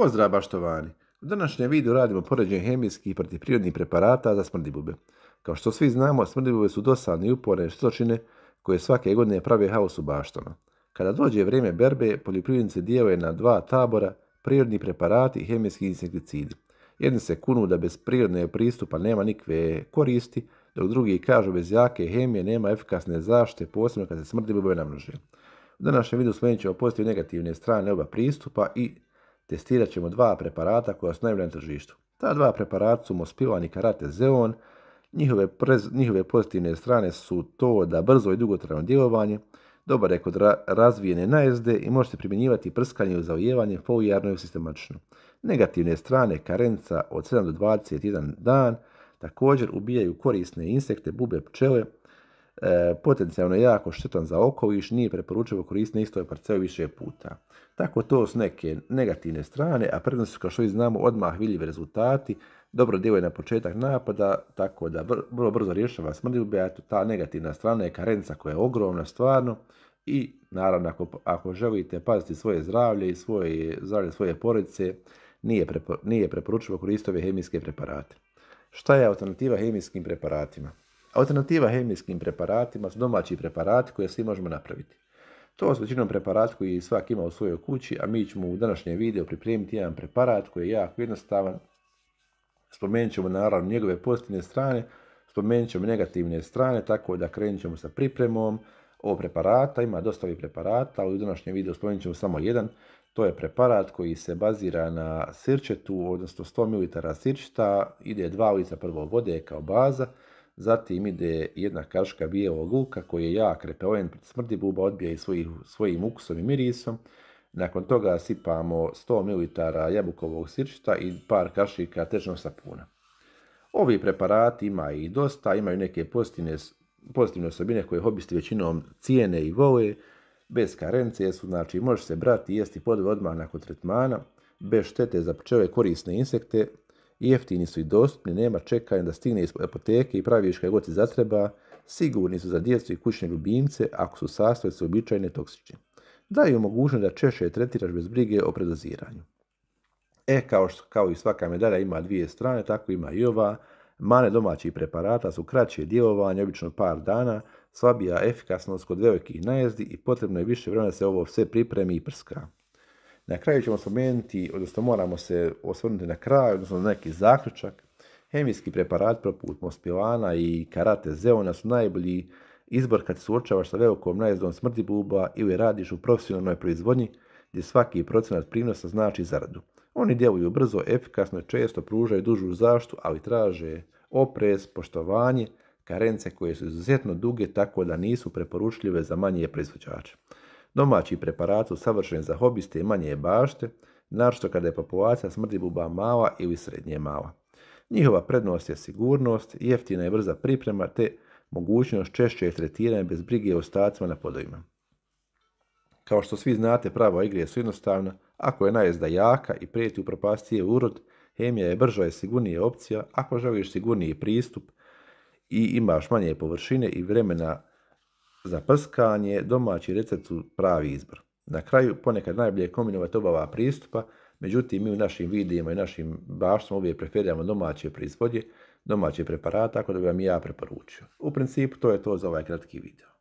Pozdrav baštovani! U današnjem videu radimo poređenje hemijskih i prirodnih preparata za smrdibube. Kao što svi znamo, smrdibube su dosadne i uporne štočine koje svake godine prave haos u baštama. Kada dođe vrijeme berbe, poljoprivrednici dijele na dva tabora, prirodni preparati i hemijski insekticidi. Jedni se kunu da bez prirodne pristupa nema nikve koristi, dok drugi kažu bez jake hemije nema efikasne zaštite, posebno kad se bube namnože. U današnjem videu spomenut ćemo pozitivne negativne strane oba pristupa i Testirat ćemo dva preparata koja su najbolja na tržištu. Ta dva preparata su Mospilvan i Karate Zeon. Njihove, pozitivne strane su to da brzo i dugotrajno djelovanje, dobar je kod razvijene najezde i možete primjenjivati prskanje i zavijevanje folijarno i sistematično. Negativne strane karenca od 7 do 21 dan također ubijaju korisne insekte, bube pčele, E, potencijalno jako štetan za okoliš, nije preporučivo koristiti na istoj parceli više puta. Tako to su neke negativne strane, a prednosti su kao što i znamo odmah vidljivi rezultati, dobro djeluje na početak napada, tako da vrlo brzo rješava smrdljibe, a ta negativna strana je karenca koja je ogromna stvarno i naravno ako, želite paziti svoje zdravlje i svoje, zdravlje svoje porodice, nije, nije preporučivo koristiti ove hemijske preparate. Šta je alternativa hemijskim preparatima? Alternativa hemijskim preparatima su domaći preparati koje svi možemo napraviti. To su većinom preparat koji svak ima u svojoj kući, a mi ćemo u današnjem videu pripremiti jedan preparat koji je jako jednostavan. Spomenut ćemo naravno njegove pozitivne strane, spomenut ćemo negativne strane, tako da krenut ćemo sa pripremom ovog preparata. Ima dosta ovih preparata, ali u današnjem videu spomenut ćemo samo jedan. To je preparat koji se bazira na sirčetu, odnosno 100 ml sirčeta, ide 2 ulica prvo vode kao baza, Zatim ide jedna kaška bijelog luka koji je jak repelen, pred smrdi buba odbija i svojim ukusom i mirisom. Nakon toga sipamo 100 ml jabukovog sirčita i par kašika tečnog sapuna. Ovi preparati ima i dosta, imaju neke pozitivne, osobine koje hobisti većinom cijene i vole. Bez karencije su, znači može se brati i jesti podve odmah nakon tretmana, bez štete za pčele korisne insekte, jeftini su i dostupni, nema čekanja da stigne iz apoteke i praviš kaj god ti zatreba, sigurni su za djecu i kućne ljubimce ako su sastojci običajne toksični. Daju mogućnost da češće tretiraš bez brige o predoziranju. E, kao, što, kao i svaka medalja ima dvije strane, tako ima i ova. Mane domaćih preparata su kraće djelovanje, obično par dana, slabija efikasnost kod velikih najezdi i potrebno je više vremena da se ovo sve pripremi i prska. Na kraju ćemo spomenuti, odnosno moramo se osvrnuti na kraj, odnosno neki zaključak. Hemijski preparat proput Mospilana i Karate Zeona su najbolji izbor kad se suočavaš sa velikom najezdom smrti buba ili radiš u profesionalnoj proizvodnji gdje svaki procenat prinosa znači zaradu. Oni djeluju brzo, efikasno, često pružaju dužu zaštu, ali traže oprez, poštovanje, karence koje su izuzetno duge tako da nisu preporučljive za manje proizvođače. Domaći preparat su savršen za hobiste i manje bašte, naročito kada je populacija smrdi buba mala ili srednje mala. Njihova prednost je sigurnost, jeftina i brza priprema te mogućnost češće tretiranje bez brige o ostacima na podojima. Kao što svi znate, pravo igre su jednostavna, ako je najezda jaka i prijeti je urod, hemija je brža i sigurnija opcija, ako želiš sigurniji pristup i imaš manje površine i vremena za prskanje domaći recept su pravi izbor. Na kraju ponekad najbolje je kombinovati oba pristupa, međutim mi u našim videima i našim baštama uvijek preferiramo domaće proizvodje, domaće preparate, tako da bi vam i ja preporučio. U principu to je to za ovaj kratki video.